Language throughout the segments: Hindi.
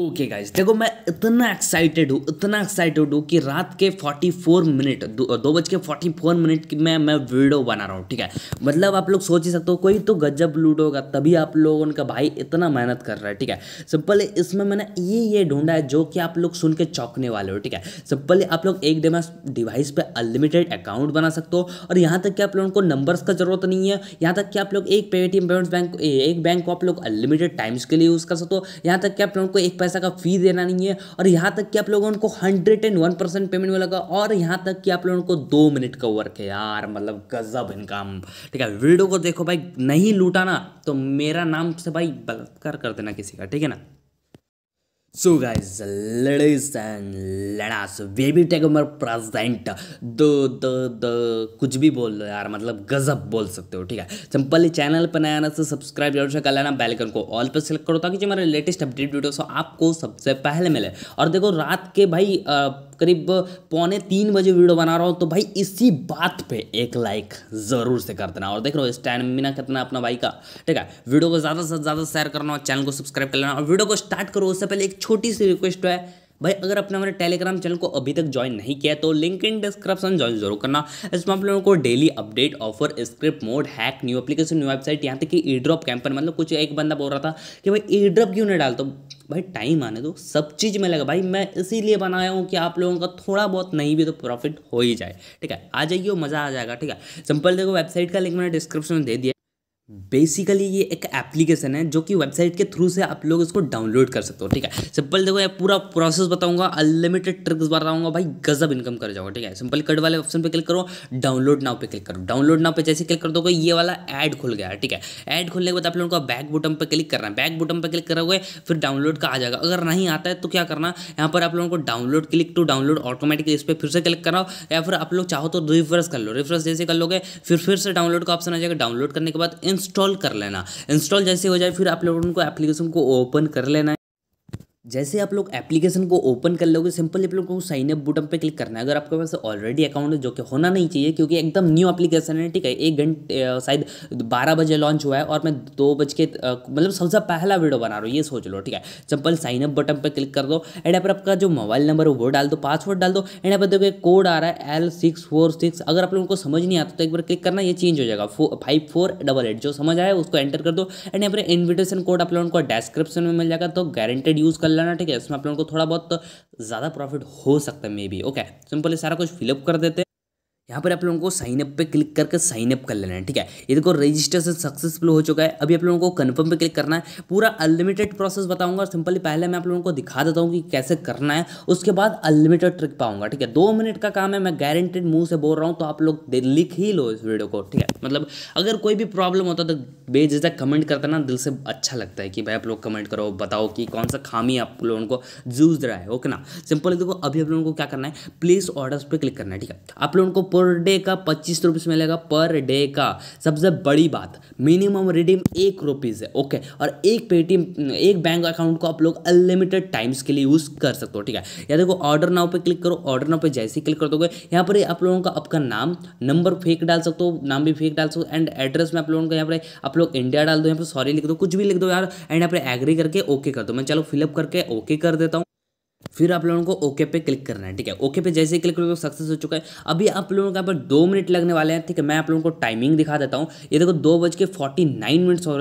ओके गाइज देखो मैं इतना एक्साइटेड हूँ इतना एक्साइटेड हूँ कि रात के 44 मिनट दो, दो बज के फोर्टी फोर मिनट की मैं मैं वीडियो बना रहा हूँ ठीक है मतलब आप लोग सोच ही सकते हो कोई तो गजब लूट होगा तभी आप लोग उनका भाई इतना मेहनत कर रहा है ठीक है सिंपल इसमें मैंने ये ये ढूंढा है जो कि आप लोग सुन के चौंकने वाले हो ठीक है सिंपली आप लोग एक डिवाइस पर अनलिमिटेड अकाउंट बना सकते हो और यहाँ तक कि आप लोगों को नंबर्स का जरूरत नहीं है यहाँ तक कि आप लोग एक पेटीएम पेमेंट्स बैंक एक बैंक को आप लोग अनलिमिटेड टाइम्स के लिए यूज़ कर सकते हो यहाँ तक कि आप लोगों को एक पैसा का फी देना नहीं है और यहाँ तक कि आप लोगों को hundred and one percent payment मिलेगा और यहाँ तक कि आप लोगों को दो मिनट का वर्क है यार मतलब गजब इनकम ठीक है वीडियो को देखो भाई नहीं लूटाना तो मेरा नाम से भाई बलात्कार कर देना किसी का ठीक है ना सो गाइज लेडीज एंड लड़ास बेबी टेक उमर प्रेजेंट दो दो दो कुछ भी बोल लो यार मतलब गजब बोल सकते हो ठीक है सिंपल चैनल पर नया ना तो सब्सक्राइब जरूर से कर लेना बेल आइकन को ऑल पर सेलेक्ट करो ताकि जो मेरे लेटेस्ट अपडेट वीडियोस हो आपको सबसे पहले मिले और देखो रात के भाई आ, करीब पौने तीन बजे वीडियो बना रहा हूँ तो भाई इसी बात पे एक लाइक ज़रूर से कर देना और देख रहे हो स्टैमिना कितना अपना भाई का ठीक है वीडियो को ज़्यादा से ज़्यादा शेयर करना और चैनल को सब्सक्राइब कर लेना और वीडियो को स्टार्ट करो उससे पहले एक छोटी सी रिक्वेस्ट है भाई अगर अपने हमारे टेलीग्राम चैनल को अभी तक ज्वाइन नहीं किया तो लिंक इन डिस्क्रिप्शन ज्वाइन जरूर करना इसमें आप लोगों को daily update offer script mod hack new application new website यहाँ तक कि ई ड्रॉप कैंपेन मतलब कुछ एक बंदा बोल रहा था कि भाई ई ड्रॉप क्यों नहीं डालते तो भाई टाइम आने दो सब चीज़ में लगा भाई मैं इसीलिए बनाया हूँ कि आप लोगों का थोड़ा बहुत नहीं भी तो प्रॉफिट हो ही जाए ठीक है आ जाइए मज़ा आ जाएगा ठीक है सिंपल देखो वेबसाइट का लिंक मैंने डिस्क्रिप्शन में दे दिया बेसिकली ये एक एप्लीकेशन है जो कि वेबसाइट के थ्रू से आप लोग इसको डाउनलोड कर सकते हो ठीक है सिंपल देखो ये पूरा प्रोसेस बताऊंगा अनलिमिटेड ट्रिक्स बताऊंगा भाई गजब इनकम कर जाओगे ठीक है सिंपल कट वाले ऑप्शन पे क्लिक करो डाउनलोड नाउ पे क्लिक करो डाउनलोड नाउ पे जैसे क्लिक कर दोगे ये वाला एड खुल गया ठीक है एड खुलने के बाद आप लोगों को बैक बुटन पर क्लिक करना है बैक बुटन पर क्लिक करोगे फिर डाउनलोड का आ जाएगा अगर नहीं आता है तो क्या करना यहाँ पर आप लोगों को download click to download automatically इस पर फिर से क्लिक कराओ या फिर आप लोग चाहो तो रिफ्रेश कर लो रिफ्रेश जैसे कर लोगे फिर फिर से डाउनलोड का ऑप्शन आ जाएगा डाउनलोड करने के बाद इंस्टॉल कर लेना इंस्टॉल जैसे हो जाए फिर आप लोगों को एप्लीकेशन को ओपन कर लेना जैसे आप लोग एप्लीकेशन को ओपन कर लोगे सिंपली आप लोग को साइन अप बटन पे क्लिक करना है अगर आपके पास ऑलरेडी अकाउंट है जो कि होना नहीं चाहिए क्योंकि एकदम न्यू एप्लीकेशन है ठीक है एक घंटे शायद बारह बजे लॉन्च हुआ है और मैं दो बज के मतलब सबसे पहला वीडियो बना रहा हूँ ये सोच लो ठीक है सिंपल साइन अप बटन पर क्लिक कर दो एंड यहाँ पर आपका जो मोबाइल नंबर है वो डाल दो पासवर्ड डाल दो एंड यहाँ पर देखो एक कोड आ रहा है एल सिक्स फोर सिक्स अगर आप लोगों को समझ नहीं आता तो एक बार क्लिक करना ये चेंज हो जाएगा फाइव फोर डबल एट जो समझ आया उसको एंटर कर दो एंड यहाँ पर इन्विटेशन कोड आप लोगों को डिस्क्रिप्शन में मिल जाएगा तो गारंटेड यूज़ कर कर लेना ठीक है इसमें आप लोगों को थोड़ा बहुत ज़्यादा प्रॉफिट हो सकता है मे बी ओके सिंपली सारा कुछ फिलअप कर देते हैं यहाँ पर आप लोगों को साइन अप पे क्लिक करके साइन अप कर लेना है ठीक है ये देखो रजिस्ट्रेशन सक्सेसफुल हो चुका है अभी आप लोगों को कन्फर्म पे क्लिक करना है पूरा अनलिमिटेड प्रोसेस बताऊंगा और सिंपली पहले मैं आप लोगों को दिखा देता हूँ कि कैसे करना है उसके बाद अनलिमिटेड ट्रिक पाऊंगा ठीक है दो मिनट का काम है मैं गारंटेड मुंह से बोल रहा हूँ तो आप लोग लिख ही लो इस वीडियो को ठीक है मतलब अगर कोई भी प्रॉब्लम होता तो बेझिझक कमेंट करते ना दिल से अच्छा लगता है कि भाई आप लोग कमेंट करो बताओ कि कौन सा खामी आप लोगों को जूझ रहा है ओके ना सिंपल देखो अभी आप लोगों को क्या करना है प्लेस ऑर्डर्स पर क्लिक करना है ठीक है आप लोगों को पर डे का पच्चीस रुपीज़ मिलेगा पर डे का सबसे बड़ी बात मिनिमम रिडीम एक रुपीज़ है ओके और एक पेटीएम एक बैंक अकाउंट को आप लोग अनलिमिटेड टाइम्स के लिए यूज़ कर सकते हो ठीक है या देखो ऑर्डर नाउ पे क्लिक करो ऑर्डर नाउ पे जैसे ही क्लिक कर दोगे यहाँ पर आप लोगों का आपका नाम नंबर फेक डाल सकते हो नाम भी फेक डाल सकते हो एंड एड्रेस में आप लोगों का यहाँ पर आप लोग लोग इंडिया डाल दो यहाँ पर सॉरी लिख दो कुछ भी लिख दो यार एंड यहाँ पर एग्री करके ओके कर दो मैं चलो फिलअप करके ओके कर देता हूँ फिर आप लोगों को ओके पे क्लिक करना है ठीक है ओके पे जैसे ही क्लिक करोगे तो सक्सेस हो चुका है अभी आप लोगों को यहाँ पर दो मिनट लगने वाले हैं ठीक है मैं आप लोगों को टाइमिंग दिखा देता हूँ ये देखो दो बज के फोर्टी नाइन मिनट्स हो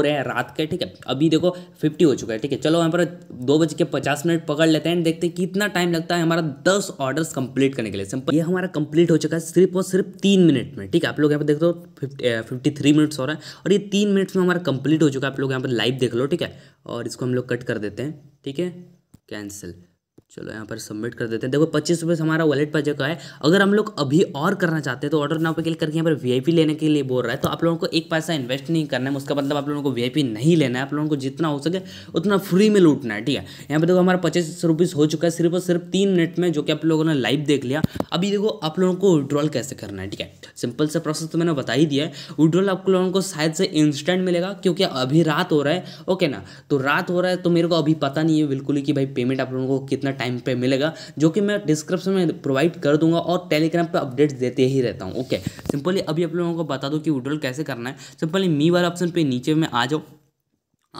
रहे हैं रात के ठीक है अभी देखो फिफ्टी हो चुका है ठीक है चलो यहाँ पर दो बज के पचास मिनट पकड़ लेते हैं देखते हैं कितना टाइम लगता है हमारा दस ऑर्डर्स कंप्लीट करने के लिए सिंपल ये हमारा कंप्लीट हो चुका है सिर्फ और सिर्फ तीन मिनट में ठीक है आप लोग यहाँ पर देख दो फिफ्टी थ्री मिनट्स हो रहा है और ये तीन मिनट्स में हमारा कंप्लीट हो चुका है आप लोग यहाँ पर लाइव देख लो ठीक है और इसको हम लोग कट कर देते हैं ठीक है cancel चलो यहाँ पर सबमिट कर देते हैं देखो पच्चीस रुपये हमारा वॉलेट पर जगह है अगर हम लोग अभी और करना चाहते हैं तो ऑर्डर नाउ पे क्लिक करके यहाँ पर वीआईपी लेने के लिए बोल रहा है तो आप लोगों को एक पैसा इन्वेस्ट नहीं करना है उसका मतलब आप लोगों को वीआईपी नहीं लेना है आप लोगों को जितना हो सके उतना फ्री में लूटना है ठीक है यहाँ पर देखो हमारा पच्चीस हो चुका है सिर्फ और सिर्फ तीन मिनट में जो कि आप लोगों ने लाइव देख लिया अभी देखो आप लोगों को विड्रॉल कैसे करना है ठीक है सिंपल सा प्रोसेस तो मैंने बता ही दिया है विड्रॉल आप लोगों को शायद से इंस्टेंट मिलेगा क्योंकि अभी रात हो रहा है ओके ना तो रात हो रहा है तो मेरे को अभी पता नहीं है बिल्कुल ही कि भाई पेमेंट आप लोगों को कितना टाइम पे मिलेगा जो कि मैं डिस्क्रिप्शन में प्रोवाइड कर दूंगा और टेलीग्राम पे अपडेट्स देते ही रहता हूँ ओके सिंपली अभी आप लोगों को बता दो कि विड्रॉल कैसे करना है सिंपली मी वाला ऑप्शन पे नीचे में आ जाओ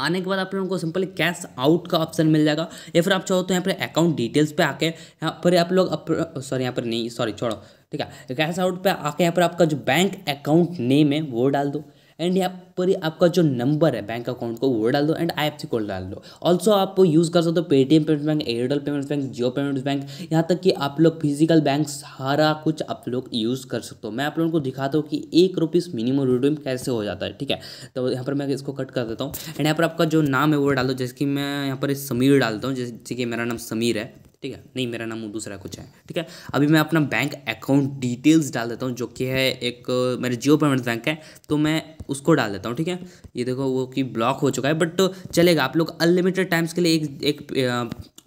आने के बाद आप लोगों को सिंपली कैश आउट का ऑप्शन मिल जाएगा या फिर आप चाहो तो यहाँ पर अकाउंट डिटेल्स पे आके यहाँ पर आप लोग सॉरी यहाँ पर नहीं सॉरी छोड़ो ठीक है कैश आउट पे आके यहाँ पर आपका जो बैंक अकाउंट नेम है वो डाल दो एंड यहाँ पर आपका जो नंबर है बैंक अकाउंट को वो डाल दो एंड आई कोड डाल दो ऑल्सो आप यूज़ कर सकते हो Paytm payment bank Airtel payment bank Jio payment bank यहाँ तक कि आप लोग फिजिकल बैंक सारा कुछ आप लोग यूज़ कर सकते हो मैं आप लोगों को दिखाता हूँ कि एक रुपीस मिनिमम रिडीम कैसे हो जाता है ठीक है तो यहाँ पर मैं इसको कट कर देता हूँ एंड यहाँ पर आपका जो नाम है वो डाल दो जैसे कि मैं यहाँ पर समीर डालता हूँ जैसे कि मेरा नाम समीर है ठीक है नहीं मेरा नाम दूसरा कुछ है ठीक है अभी मैं अपना बैंक अकाउंट डिटेल्स डाल देता हूँ जो कि है एक मेरे जियो पेमेंट्स बैंक है तो मैं उसको डाल देता हूँ ठीक है ये देखो वो कि ब्लॉक हो चुका है बट चलेगा आप लोग अनलिमिटेड टाइम्स के लिए एक एक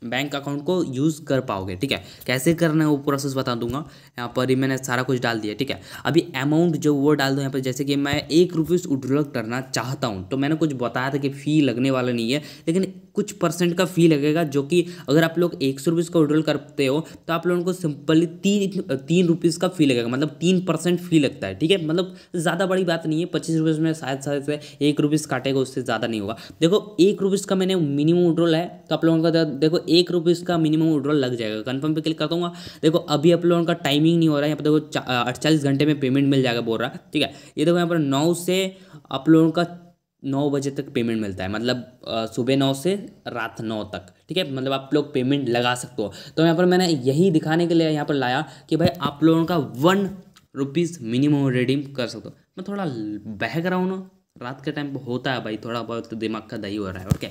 बैंक अकाउंट को यूज़ कर पाओगे ठीक है कैसे करना है वो प्रोसेस बता दूंगा यहाँ पर ही मैंने सारा कुछ डाल दिया ठीक है अभी अमाउंट जो वो डाल दो यहाँ पर जैसे कि मैं एक रुपीज़ उड्रॉल करना चाहता हूँ तो मैंने कुछ बताया था कि फ़ी लगने वाला नहीं है लेकिन कुछ परसेंट का फी लगेगा जो कि अगर आप लोग एक सौ रुपीज़ का विड्रॉल करते हो तो आप लोगों को सिंपली तीन तीन रुपीज़ का फी लगेगा मतलब तीन परसेंट फी लगता है ठीक है मतलब ज़्यादा बड़ी बात नहीं है पच्चीस रुपीज़ में शायद शायद से एक रुपीज़ काटेगा उससे ज़्यादा नहीं होगा देखो एक रुपीज़ का मैंने मिनिमम विड्रॉल है तो आप लोगों का देखो एक रुपये इसका मिनिमम विड्रॉल लग जाएगा कन्फर्म पे क्लिक करता दूँगा देखो अभी आप लोगों का टाइमिंग नहीं हो रहा है यहाँ पर देखो अड़चालीस घंटे में पेमेंट मिल जाएगा बोल रहा है ठीक है ये देखो यहाँ पर नौ से आप लोगों का नौ बजे तक पेमेंट मिलता है मतलब सुबह नौ से रात नौ तक ठीक है मतलब आप लोग पेमेंट लगा सकते हो तो यहाँ पर मैंने यही दिखाने के लिए यहाँ पर लाया कि भाई आप लोगों का वन रुपीज़ मिनिमम रिडीम कर सकते हो मैं थोड़ा बह कर रहा हूँ ना रात के टाइम होता है भाई थोड़ा बहुत तो दिमाग का दही हो रहा है ओके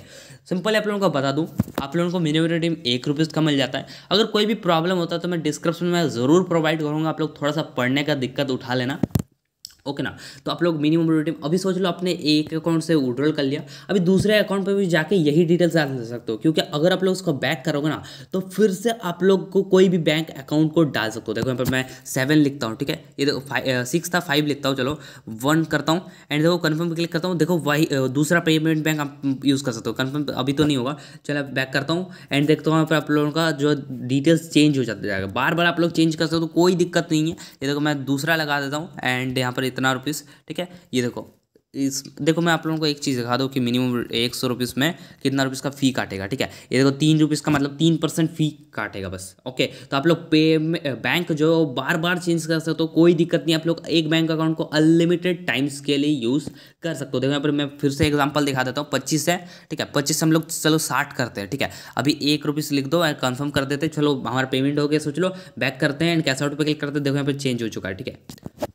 सिंपल आप लोगों को बता दूं आप लोगों को मिनिमम रेटिंग एक रुपीज़ का मिल जाता है अगर कोई भी प्रॉब्लम होता है तो मैं डिस्क्रिप्शन में ज़रूर प्रोवाइड करूँगा आप लोग थोड़ा सा पढ़ने का दिक्कत उठा लेना ओके ना तो आप लोग मिनिमम ड्यू अभी सोच लो आपने एक अकाउंट से विड्रॉल कर लिया अभी दूसरे अकाउंट पर भी जाके यही डिटेल्स डाल सकते हो क्योंकि अगर आप लोग उसको बैक करोगे ना तो फिर से आप लोग को कोई भी बैंक अकाउंट को डाल सकते हो देखो यहाँ पर मैं सेवन लिखता हूँ ठीक है ये देखो सिक्स था फाइव लिखता हूँ चलो वन करता हूँ एंड देखो कन्फर्म क्लिक करता हूँ देखो वही दूसरा पेमेंट बैंक आप यूज़ कर सकते हो कन्फर्म तो अभी तो नहीं होगा चलो बैक करता हूँ एंड देखता हूँ यहाँ पर आप लोगों का जो डिटेल्स चेंज हो जाते जाएगा बार बार आप लोग चेंज कर सकते हो तो कोई दिक्कत नहीं है ये देखो मैं दूसरा लगा देता हूँ एंड यहाँ पर इतना रुपीस ठीक है ये देखो इस देखो मैं आप लोगों को एक चीज़ दिखा दूँ कि मिनिमम एक सौ रुपीज़ में कितना रुपीज़ का फ़ी काटेगा ठीक है ये देखो तीन रुपीज़ का मतलब तीन परसेंट फ़ी काटेगा बस ओके तो आप लोग पे बैंक जो बार बार चेंज कर सकते हो तो कोई दिक्कत नहीं आप लोग एक बैंक अकाउंट को अनलिमिटेड टाइम्स के लिए यूज़ कर सकते हो देखो यहाँ पर मैं फिर से एग्जाम्पल दिखा देता हूँ पच्चीस है ठीक है पच्चीस हम लोग चलो साठ करते हैं ठीक है अभी एक लिख दो कन्फर्म कर देते चलो हमारा पेमेंट हो गया सोच लो बैक करते हैं एंड कैश आउट पर क्लिक करते हैं देखो यहाँ पर चेंज हो चुका है ठीक है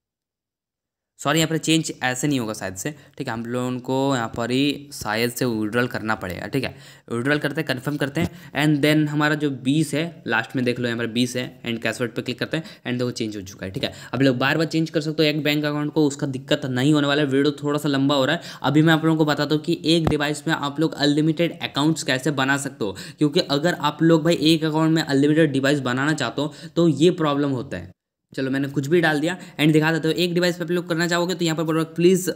सॉरी यहाँ पर चेंज ऐसे नहीं होगा शायद से ठीक है हम लोगों को यहाँ पर ही शायद से विड्रॉल करना पड़ेगा ठीक है विड्रॉल करते हैं कन्फर्म करते हैं एंड देन हमारा जो बीस है लास्ट में देख लो यहाँ पर बीस है एंड कैसवर्ड पर क्लिक करते हैं एंड देखो चेंज हो चुका है ठीक है अब लोग बार बार चेंज कर सकते हो एक बैंक अकाउंट को उसका दिक्कत नहीं होने वाला है वीडियो थोड़ा सा लंबा हो रहा है अभी मैं आप लोगों को बताता हूँ कि एक डिवाइस में आप लोग अनलिमिटेड अकाउंट्स कैसे बना सकते हो क्योंकि अगर आप लोग भाई एक अकाउंट में अनलिमिटेड डिवाइस बनाना चाहते हो तो ये प्रॉब्लम होता है चलो मैंने कुछ भी डाल दिया एंड दिखा देता हूँ एक डिवाइस पर आप लोग करना चाहोगे तो यहाँ पर बोल please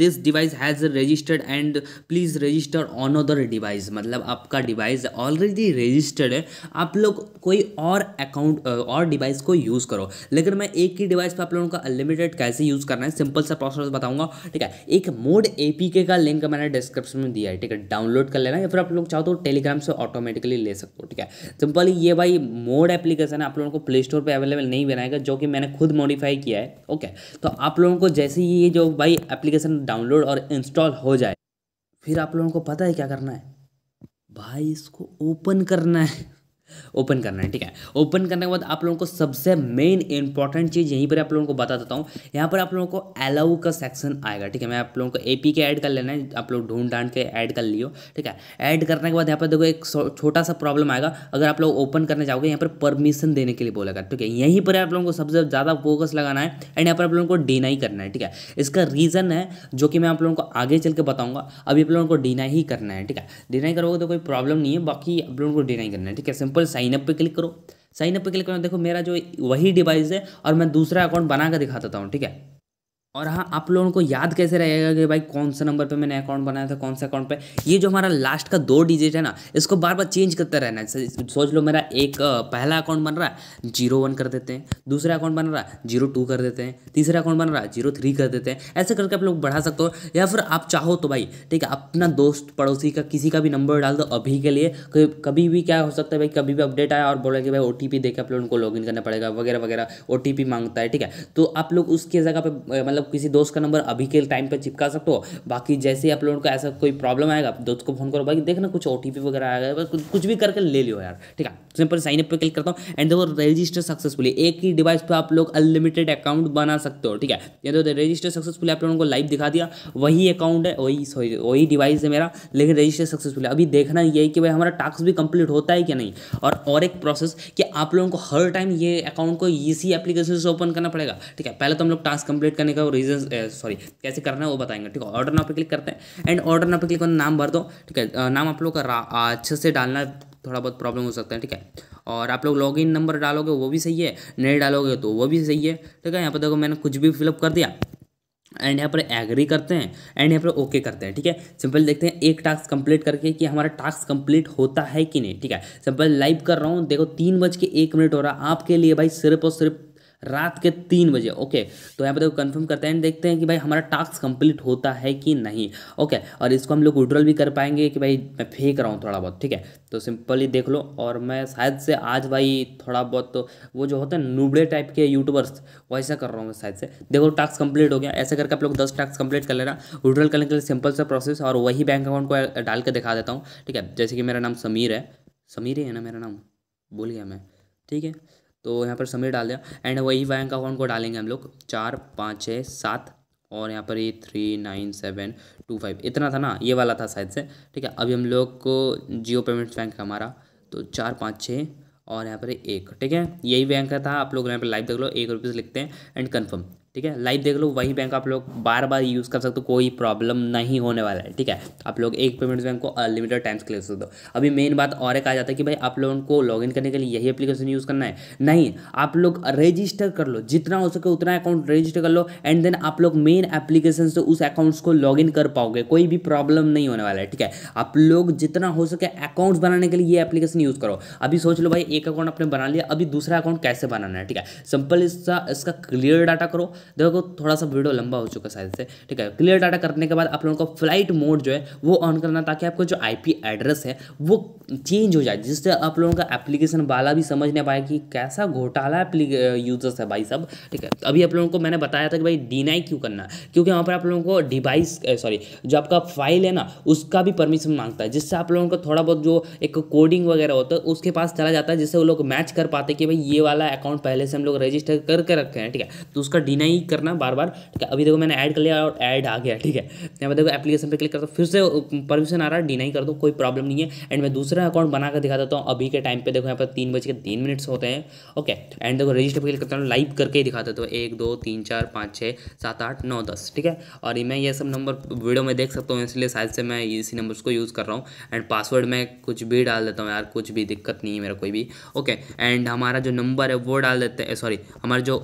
this device has registered and please register on other device मतलब आपका डिवाइस ऑलरेडी रजिस्टर्ड है आप लोग कोई और अकाउंट uh, और डिवाइस को यूज़ करो लेकिन मैं एक ही डिवाइस पर आप लोगों का अनलिमिटेड कैसे यूज़ करना है सिंपल सा प्रोसेस बताऊँगा ठीक है एक मोड ए का लिंक मैंने डिस्क्रिप्शन में दिया है ठीक है डाउनलोड कर लेना या फिर आप लोग चाहो तो टेलीग्राम से ऑटोमेटिकली ले सकते हो ठीक है सिंपल ये भाई मोड एप्लीकेशन है आप लोगों को प्ले स्टोर पर अवेलेबल नहीं बना बनाएगा जो कि मैंने खुद मॉडिफाई किया है ओके तो आप लोगों को जैसे ही ये जो भाई एप्लीकेशन डाउनलोड और इंस्टॉल हो जाए फिर आप लोगों को पता है क्या करना है भाई इसको ओपन करना है ओपन करना है ठीक है ओपन करने के बाद आप लोगों को सबसे मेन इंपॉर्टेंट चीज़ यहीं पर आप लोगों को बता देता हूँ यहाँ पर आप लोगों को अलाउ का सेक्शन आएगा ठीक है मैं आप लोगों को एपी के ऐड कर लेना है आप लोग ढूंढ ढांड के ऐड कर लियो ठीक है ऐड करने के बाद यहाँ पर देखो एक छोटा सा प्रॉब्लम आएगा अगर आप लोग ओपन करने जाओगे यहाँ पर परमिशन देने के लिए बोलेगा ठीक है यहीं पर आप लोगों को सबसे ज़्यादा फोकस लगाना है एंड यहाँ पर आप लोगों को डिनाई करना है ठीक है इसका रीज़न है जो कि मैं आप लोगों को आगे चल के बताऊँगा अभी आप लोगों को डिनाई ही करना है ठीक है डिनाई करोगे तो कोई प्रॉब्लम नहीं है बाकी आप लोगों को डिनाई करना है ठीक है सिंपल पर साइनअप पर क्लिक करो साइनअप पर क्लिक करो देखो मेरा जो वही डिवाइस है और मैं दूसरा अकाउंट बना कर दिखा देता हूँ ठीक है और हाँ आप लोगों को याद कैसे रहेगा कि भाई कौन सा नंबर पे मैंने अकाउंट बनाया था कौन सा अकाउंट पे ये जो हमारा लास्ट का दो डिजिट है ना इसको बार बार चेंज करते रहना है सोच लो मेरा एक पहला अकाउंट बन रहा है जीरो वन कर देते हैं दूसरा अकाउंट बन रहा है जीरो टू कर देते हैं तीसरा अकाउंट बन रहा है जीरो थ्री कर देते हैं ऐसे करके आप लोग बढ़ा सकते हो या फिर आप चाहो तो भाई ठीक है अपना दोस्त पड़ोसी का किसी का भी नंबर डाल दो अभी के लिए कभी भी क्या हो सकता है भाई कभी भी अपडेट आया और बोला कि भाई ओ टी पी देकर आप लोगों को लॉग करना पड़ेगा वगैरह वगैरह ओ टी पी मांगता है ठीक है तो आप लोग उसके जगह पर मतलब मतलब किसी दोस्त का नंबर अभी के टाइम पर चिपका सकते हो बाकी जैसे ही आप लोगों को ऐसा कोई प्रॉब्लम आएगा दोस्त को फोन करो बाकी देखना कुछ ओ वगैरह आएगा बस कुछ भी करके ले लियो यार ठीक है सिंपल साइन अप पर क्लिक करता हूँ एंड देखो रजिस्टर सक्सेसफुली एक ही डिवाइस पर आप लोग अनलिमिटेड अकाउंट बना सकते हो ठीक है ये तो रजिस्टर सक्सेसफुली आप लोगों को लाइव दिखा दिया वही अकाउंट है वही वही डिवाइस है मेरा लेकिन रजिस्टर सक्सेसफुल अभी देखना ये कि भाई हमारा टास्क भी कंप्लीट होता है कि नहीं और और एक प्रोसेस कि आप लोगों को हर टाइम ये अकाउंट को इसी एप्लीकेशन से ओपन करना पड़ेगा ठीक है पहले तो हम लोग टास्क कंप्लीट करने का रीजन सॉरी uh, कैसे करना है वो बताएंगे ठीक है ऑर्डर नाउ पे क्लिक करते हैं एंड ऑर्डर नाउ पे क्लिक करना नाम भर दो ठीक है नाम आप लोग का अच्छे से डालना थोड़ा बहुत प्रॉब्लम हो सकता है ठीक है और आप लोग लॉगिन नंबर डालोगे वो भी सही है नहीं डालोगे तो वो भी सही है ठीक है यहाँ पर देखो मैंने कुछ भी फिलअप कर दिया एंड यहाँ पर एग्री करते हैं एंड यहाँ पर ओके करते हैं ठीक है सिंपल देखते हैं एक टास्क कंप्लीट करके कि हमारा टास्क कंप्लीट होता है कि नहीं ठीक है सिंपल लाइव कर रहा हूँ देखो तीन बज के एक मिनट हो रहा है आपके लिए भाई सिर्फ और सिर्फ रात के तीन बजे ओके तो यहाँ पर देखो कन्फर्म करते हैं देखते हैं कि भाई हमारा टास्क कंप्लीट होता है कि नहीं ओके और इसको हम लोग विड्रॉल भी कर पाएंगे कि भाई मैं फेंक रहा हूँ थोड़ा बहुत ठीक है तो सिंपली देख लो और मैं शायद से आज भाई थोड़ा बहुत तो वो जो होता है नूबड़े टाइप के यूट्यूबर्स वैसा कर रहा हूँ मैं शायद से देखो टास्क कंप्लीट हो गया ऐसे करके आप लोग दस टास्क कंप्लीट कर लेना विड्रॉल करने के लिए सिंपल सा प्रोसेस और वही बैंक अकाउंट को डाल के दिखा देता हूँ ठीक है जैसे कि मेरा नाम समीर है समीर ही है ना मेरा नाम बोल गया मैं ठीक है तो यहाँ पर समीर डाल दिया एंड वही बैंक अकाउंट को डालेंगे हम लोग चार पाँच छः सात और यहाँ पर ये three nine seven two five इतना था ना ये वाला था शायद से ठीक है अभी हम लोग को जियो पेमेंट्स बैंक का हमारा तो चार पाँच छः और यहाँ पर एक ठीक है यही बैंक का था आप लोग यहाँ पर लाइव देख लो एक रुपीज़ लिखते हैं एंड कन्फर्म ठीक है लाइव देख लो वही बैंक आप लोग बार बार यूज़ कर सकते हो कोई प्रॉब्लम नहीं होने वाला है ठीक है आप लोग एक पेमेंट्स बैंक को अनलिमिटेड टाइम्स के ले सकते हो अभी मेन बात और एक आ जाता है कि भाई आप लोगों को लॉगिन करने के लिए यही एप्लीकेशन यूज़ करना है नहीं आप लोग रजिस्टर कर लो जितना हो सके उतना अकाउंट रजिस्टर कर लो एंड देन आप लोग मेन एप्लीकेशन से उस अकाउंट्स को लॉग कर पाओगे कोई भी प्रॉब्लम नहीं होने वाला है ठीक है आप लोग जितना हो सके अकाउंट्स बनाने के लिए ये एप्लीकेशन यूज़ करो अभी सोच लो भाई एक अकाउंट आपने बना लिया अभी दूसरा अकाउंट कैसे बनाना है ठीक है सिंपल इसका इसका क्लियर डाटा करो देखो थोड़ा सा वीडियो लंबा हो चुका शायद से ठीक है क्लियर डाटा करने के बाद आप लोगों को फ्लाइट मोड जो है वो ऑन करना ताकि आपका जो आईपी एड्रेस है वो चेंज हो जाए जिससे आप लोगों का एप्लीकेशन वाला भी समझ नहीं पाए कि कैसा घोटाला यूजर्स है भाई सब ठीक है अभी आप लोगों को मैंने बताया था कि भाई डिनाई क्यों करना क्योंकि वहाँ पर आप लोगों को डिवाइस सॉरी जो आपका फाइल है ना उसका भी परमिशन मांगता है जिससे आप लोगों को थोड़ा बहुत जो एक कोडिंग वगैरह होता है उसके पास चला जाता है जिससे वो लोग मैच कर पाते कि भाई ये वाला अकाउंट पहले से हम लोग रजिस्टर करके रखे हैं ठीक है तो उसका डिनाई नहीं करना बार बार ठीक है अभी देखो मैंने ऐड कर लिया और ऐड आ गया ठीक है यहाँ पर देखो एप्लीकेशन पर क्लिक करता हूँ फिर से परमिशन आ रहा है डिनाई कर दो कोई प्रॉब्लम नहीं है एंड मैं दूसरा अकाउंट बनाकर दिखा देता हूँ अभी के टाइम पे देखो यहाँ पर तीन बज के तीन मिनट्स होते हैं ओके एंड देखो रजिस्टर पर क्लिक करता हूँ लाइव करके ही दिखा देता हूँ तो एक दो तीन चार पाँच छः सात आठ नौ दस ठीक है और मैं ये सब नंबर वीडियो में देख सकता हूँ इसलिए शायद से मैं इसी नंबर को यूज़ कर रहा हूँ एंड पासवर्ड में कुछ भी डाल देता हूँ यार कुछ भी दिक्कत नहीं है मेरा कोई भी ओके एंड हमारा जो नंबर है वो डाल देते हैं सॉरी हमारा जो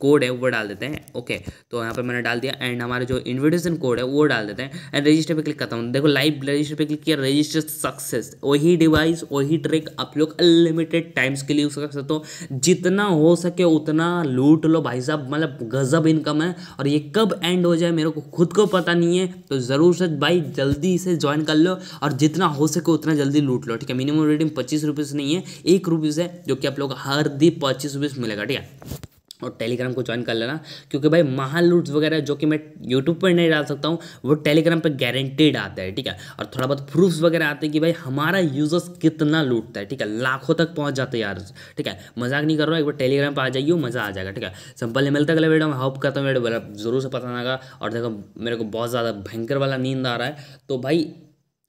कोड है वो डाल देते हैं ओके तो यहाँ पर मैंने डाल दिया एंड हमारा जो इन्विटेशन कोड है वो डाल देते हैं एंड रजिस्टर पे क्लिक करता हूँ देखो लाइव रजिस्टर पे क्लिक किया रजिस्टर सक्सेस वही डिवाइस वही ट्रिक आप लोग अनलिमिटेड टाइम्स के लिए यूज़ कर सकते हो जितना हो सके उतना लूट लो भाई साहब मतलब गजब इनकम है और ये कब एंड हो जाए मेरे को खुद को पता नहीं है तो ज़रूर से भाई जल्दी से ज्वाइन कर लो और जितना हो सके उतना जल्दी लूट लो ठीक है मिनिमम रेटिंग पच्चीस से नहीं है एक रुपीज़ है जो कि आप लोग हर दिन पच्चीस रुपये मिलेगा ठीक है और टेलीग्राम को ज्वाइन कर लेना क्योंकि भाई महान लूट्स वगैरह जो कि मैं यूट्यूब पर नहीं डाल सकता हूँ वो टेलीग्राम पर गारंटेड आता है ठीक है और थोड़ा बहुत प्रूफ्स वगैरह आते हैं कि भाई हमारा यूजर्स कितना लूटता है ठीक है लाखों तक पहुँच जाते यार ठीक है मजाक नहीं कर रहा एक बार टेलीग्राम पर आ जाइए मज़ा आ जाएगा ठीक है सिंपल मिलता अगले वीडियो में होप करता हूँ मेरे जरूर से पता लगा और देखो मेरे को बहुत ज़्यादा भयंकर वाला नींद आ रहा है तो भाई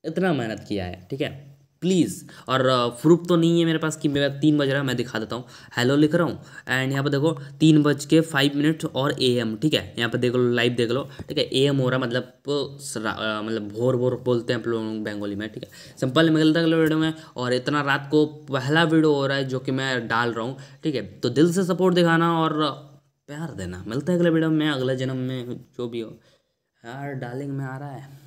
इतना मेहनत किया है ठीक है प्लीज़ और प्रूफ तो नहीं है मेरे पास कि मेरा तीन बज रहा है मैं दिखा देता हूँ हेलो लिख रहा हूँ एंड यहाँ पर देखो तीन बज के फाइव मिनट और ए एम ठीक है यहाँ पर देख लो लाइव देख लो ठीक है ए एम हो रहा मतलब मतलब भोर भोर बोलते हैं आप लोग बंगाली में ठीक है सिंपल मिलता गलत अगले वीडियो में और इतना रात को पहला वीडियो हो रहा है जो कि मैं डाल रहा हूँ ठीक है तो दिल से सपोर्ट दिखाना और प्यार देना मिलता है अगले वीडियो में अगले जन्म में जो भी हो यार डालिंग में आ रहा है